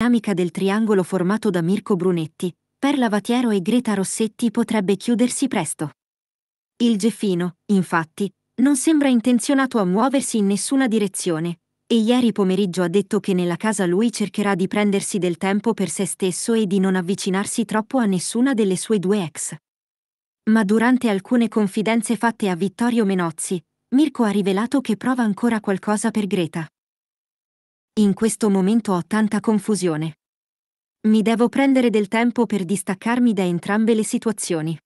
dinamica del triangolo formato da Mirko Brunetti, Perla Vatiero e Greta Rossetti potrebbe chiudersi presto. Il Geffino, infatti, non sembra intenzionato a muoversi in nessuna direzione, e ieri pomeriggio ha detto che nella casa lui cercherà di prendersi del tempo per se stesso e di non avvicinarsi troppo a nessuna delle sue due ex. Ma durante alcune confidenze fatte a Vittorio Menozzi, Mirko ha rivelato che prova ancora qualcosa per Greta. In questo momento ho tanta confusione. Mi devo prendere del tempo per distaccarmi da entrambe le situazioni.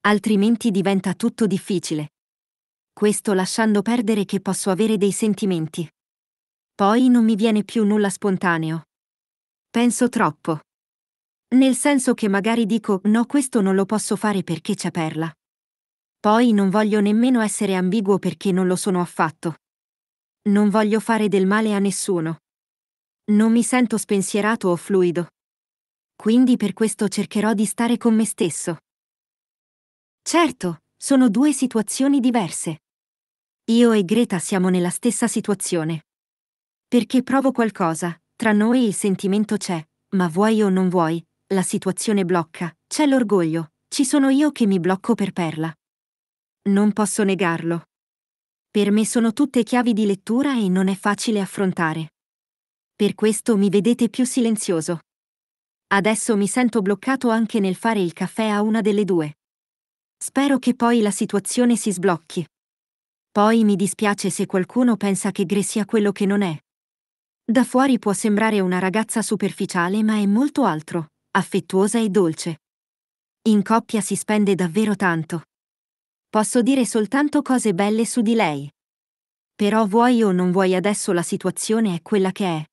Altrimenti diventa tutto difficile. Questo lasciando perdere che posso avere dei sentimenti. Poi non mi viene più nulla spontaneo. Penso troppo. Nel senso che magari dico no questo non lo posso fare perché c'è Perla. Poi non voglio nemmeno essere ambiguo perché non lo sono affatto. Non voglio fare del male a nessuno. Non mi sento spensierato o fluido. Quindi per questo cercherò di stare con me stesso. Certo, sono due situazioni diverse. Io e Greta siamo nella stessa situazione. Perché provo qualcosa, tra noi il sentimento c'è, ma vuoi o non vuoi, la situazione blocca, c'è l'orgoglio, ci sono io che mi blocco per perla. Non posso negarlo. Per me sono tutte chiavi di lettura e non è facile affrontare. Per questo mi vedete più silenzioso. Adesso mi sento bloccato anche nel fare il caffè a una delle due. Spero che poi la situazione si sblocchi. Poi mi dispiace se qualcuno pensa che Gre sia quello che non è. Da fuori può sembrare una ragazza superficiale ma è molto altro, affettuosa e dolce. In coppia si spende davvero tanto. Posso dire soltanto cose belle su di lei. Però vuoi o non vuoi adesso la situazione è quella che è.